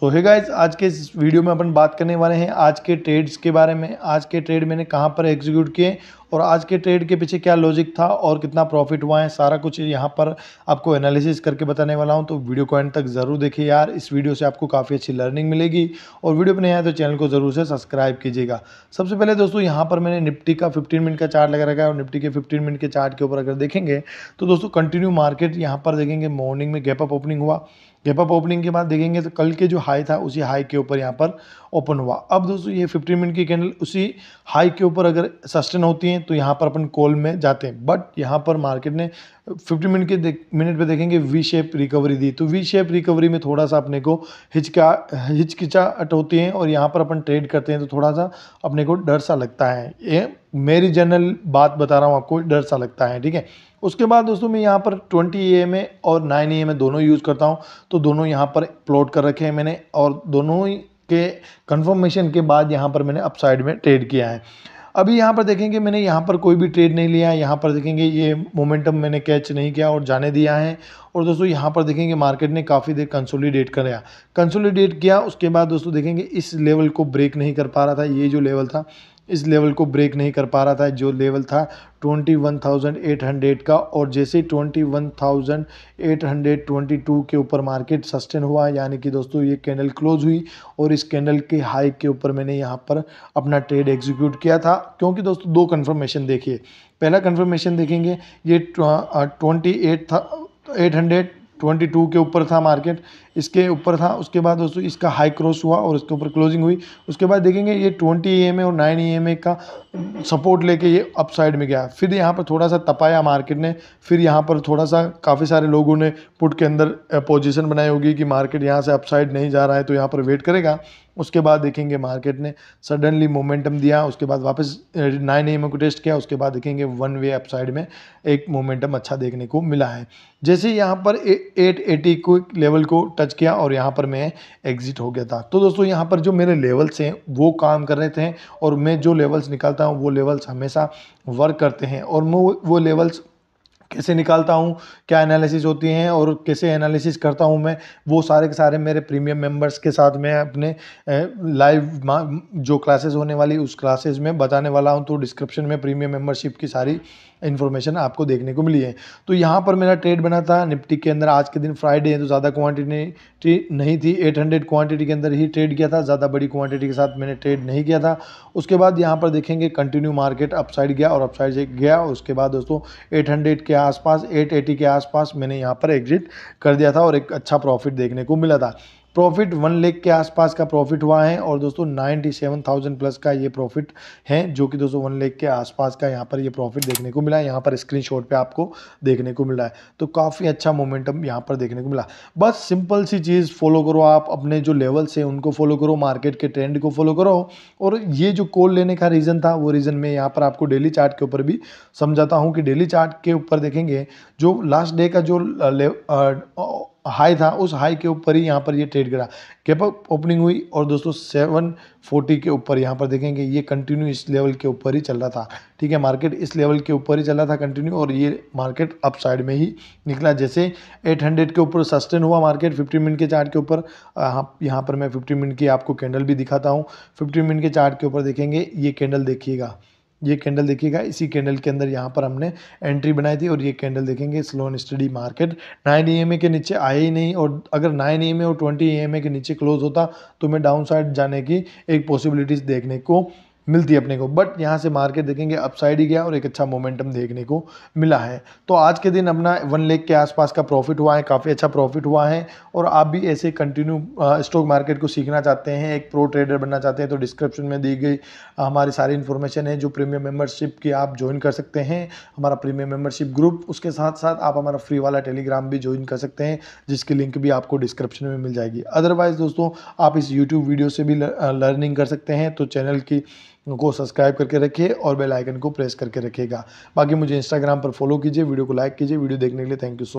तो है गाइज आज के इस वीडियो में अपन बात करने वाले हैं आज के ट्रेड्स के बारे में आज के ट्रेड मैंने कहां पर एग्जीक्यूट किए और आज के ट्रेड के पीछे क्या लॉजिक था और कितना प्रॉफिट हुआ है सारा कुछ यहां पर आपको एनालिसिस करके बताने वाला हूं तो वीडियो को एंड तक ज़रूर देखिए यार इस वीडियो से आपको काफ़ी अच्छी लर्निंग मिलेगी और वीडियो पर नया तो चैनल को ज़रूर से सब्सक्राइब कीजिएगा सबसे पहले दोस्तों यहाँ पर मैंने निफ्टी का फिफ्टीन मिनट का चार्ट लगा रखा है और निफ्टी के फिफ्टीन मिनट के चार्ट के ऊपर अगर देखेंगे तो दोस्तों कंटिन्यू मार्केट यहाँ पर देखेंगे मॉर्निंग में गैप अप ओपनिंग हुआ गैप अप ओपनिंग के बाद देखेंगे तो कल के जो हाई था उसी हाई के ऊपर यहाँ पर ओपन हुआ अब दोस्तों ये 15 मिनट की कैंडल उसी हाई के ऊपर अगर सस्टेन होती हैं तो यहाँ पर अपन कॉल में जाते हैं बट यहाँ पर मार्केट ने फिफ्टी मिनट के मिनट पे देखेंगे वी शेप रिकवरी दी तो वी शेप रिकवरी में थोड़ा सा अपने को हिचका हिचकिचा होती है और यहाँ पर अपन ट्रेड करते हैं तो थोड़ा सा अपने को डर सा लगता है ये मेरी जनरल बात बता रहा हूँ आपको डर सा लगता है ठीक है उसके बाद दोस्तों मैं यहाँ पर 20 ए ए और 9 ए में दोनों यूज़ करता हूँ तो दोनों यहाँ पर प्लॉट कर रखे हैं मैंने और दोनों के कंफर्मेशन के बाद यहाँ पर मैंने अपसाइड में ट्रेड किया है अभी यहाँ पर देखेंगे मैंने यहाँ पर कोई भी ट्रेड नहीं लिया है यहाँ पर देखेंगे ये मोमेंटम मैंने कैच नहीं किया और जाने दिया है और दोस्तों यहाँ पर देखेंगे मार्केट ने काफ़ी देर कंसोलिडेट कराया कंसोलिडेट किया उसके बाद दोस्तों देखेंगे इस लेवल को ब्रेक नहीं कर पा रहा था ये जो लेवल था इस लेवल को ब्रेक नहीं कर पा रहा था जो लेवल था 21,800 का और जैसे 21,822 के ऊपर मार्केट सस्टेन हुआ यानी कि दोस्तों ये कैंडल क्लोज हुई और इस कैंडल के हाई के ऊपर मैंने यहाँ पर अपना ट्रेड एग्जीक्यूट किया था क्योंकि दोस्तों दो कन्फर्मेशन देखिए पहला कन्फर्मेशन देखेंगे ये ट्वेंटी एट था एट हंड्रेड ट्वेंटी टू के ऊपर था मार्केट इसके ऊपर था उसके बाद दोस्तों इसका हाई क्रॉस हुआ और इसके ऊपर क्लोजिंग हुई उसके बाद देखेंगे ये ट्वेंटी ई और नाइन ई का सपोर्ट लेके ये अप साइड में गया फिर यहाँ पर थोड़ा सा तपाया मार्केट ने फिर यहाँ पर थोड़ा सा काफ़ी सारे लोगों ने पुट के अंदर पोजिशन बनाई होगी कि मार्केट यहाँ से अप साइड नहीं जा रहा है तो यहाँ पर वेट करेगा उसके बाद देखेंगे मार्केट ने सडनली मोमेंटम दिया उसके बाद वापस नाइन ए को टेस्ट किया उसके बाद देखेंगे वन वे अपसाइड में एक मोमेंटम अच्छा देखने को मिला है जैसे यहाँ पर एट एटी को लेवल को टच किया और यहाँ पर मैं एग्जिट हो गया था तो दोस्तों यहाँ पर जो मेरे लेवल्स हैं वो काम कर रहे थे और मैं जो लेवल्स निकालता हूँ वो लेवल्स हमेशा वर्क करते हैं और वो लेवल्स कैसे निकालता हूँ क्या एनालिसिस होती हैं और कैसे एनालिसिस करता हूँ मैं वो सारे के सारे मेरे प्रीमियम मेंबर्स के साथ मैं अपने लाइव जो क्लासेस होने वाली उस क्लासेस में बताने वाला हूँ तो डिस्क्रिप्शन में प्रीमियम मेंबरशिप की सारी इन्फॉर्मेशन आपको देखने को मिली है तो यहाँ पर मेरा ट्रेड बना था निफ्टी के अंदर आज के दिन फ्राइडे है तो ज़्यादा क्वान्टिटी नहीं थी एट क्वांटिटी के अंदर ही ट्रेड किया था ज़्यादा बड़ी क्वांटिटी के साथ मैंने ट्रेड नहीं किया था उसके बाद यहाँ पर देखेंगे कंटिन्यू मार्केट अपसाइड गया और अपसाइड गया उसके बाद दोस्तों एट के आसपास 880 के आसपास मैंने यहाँ पर एग्जिट कर दिया था और एक अच्छा प्रॉफिट देखने को मिला था प्रॉफिट वन लेख के आसपास का प्रॉफिट हुआ है और दोस्तों नाइन्टी सेवन थाउजेंड प्लस का ये प्रॉफिट है जो कि दोस्तों वन लेख के आसपास का यहाँ पर ये प्रॉफिट देखने को मिला है यहाँ पर स्क्रीन शॉट पर आपको देखने को मिला है तो काफ़ी अच्छा मोमेंटम यहाँ पर देखने को मिला बस सिंपल सी चीज़ फॉलो करो आप अपने जो लेवल्स हैं उनको फॉलो करो मार्केट के ट्रेंड को फॉलो करो और ये जो कॉल लेने का रीज़न था वो रीज़न मैं यहाँ पर आपको डेली चार्ट के ऊपर भी समझाता हूँ कि डेली चार्ट के ऊपर देखेंगे जो लास्ट डे का जो हाई था उस हाई के ऊपर ही यहाँ पर ये यह ट्रेड करा गैप अप ओपनिंग हुई और दोस्तों 740 के ऊपर यहाँ पर देखेंगे ये कंटिन्यू इस लेवल के ऊपर ही चल रहा था ठीक है मार्केट इस लेवल के ऊपर ही चल रहा था कंटिन्यू और ये मार्केट अप साइड में ही निकला जैसे 800 के ऊपर सस्टेन हुआ मार्केट 15 मिनट के चार्ट के ऊपर हाँ, यहाँ पर मैं फिफ्टी मिनट की आपको कैंडल भी दिखाता हूँ फिफ्टी मिनट के चार्ट के ऊपर देखेंगे ये कैंडल देखिएगा ये कैंडल देखिएगा इसी कैंडल के अंदर यहाँ पर हमने एंट्री बनाई थी और ये कैंडल देखेंगे slow and steady market nine E के नीचे आया ही नहीं और अगर नाइन ई और ट्वेंटी ई के नीचे क्लोज होता तो मैं डाउन साइड जाने की एक पॉसिबिलिटीज़ देखने को मिलती है अपने को बट यहाँ से मार्केट देखेंगे अपसाइड ही गया और एक अच्छा मोमेंटम देखने को मिला है तो आज के दिन अपना वन लेख के आसपास का प्रॉफिट हुआ है काफ़ी अच्छा प्रॉफिट हुआ है और आप भी ऐसे कंटिन्यू स्टॉक मार्केट को सीखना चाहते हैं एक प्रो ट्रेडर बनना चाहते हैं तो डिस्क्रिप्शन में दी गई हमारी सारी इन्फॉर्मेशन है जो प्रीमियम मेम्बरशिप की आप ज्वाइन कर सकते हैं हमारा प्रीमियम मेम्बरशिप ग्रुप उसके साथ साथ आप हमारा फ्री वाला टेलीग्राम भी ज्वाइन कर सकते हैं जिसकी लिंक भी आपको डिस्क्रिप्शन में मिल जाएगी अदरवाइज़ दोस्तों आप इस यूट्यूब वीडियो से भी लर्निंग कर सकते हैं तो चैनल की उनको सब्सक्राइब करके रखिए और बेल आइकन को प्रेस करके रखिएगा बाकी मुझे इंस्टाग्राम पर फॉलो कीजिए वीडियो को लाइक कीजिए वीडियो देखने के लिए थैंक यू सो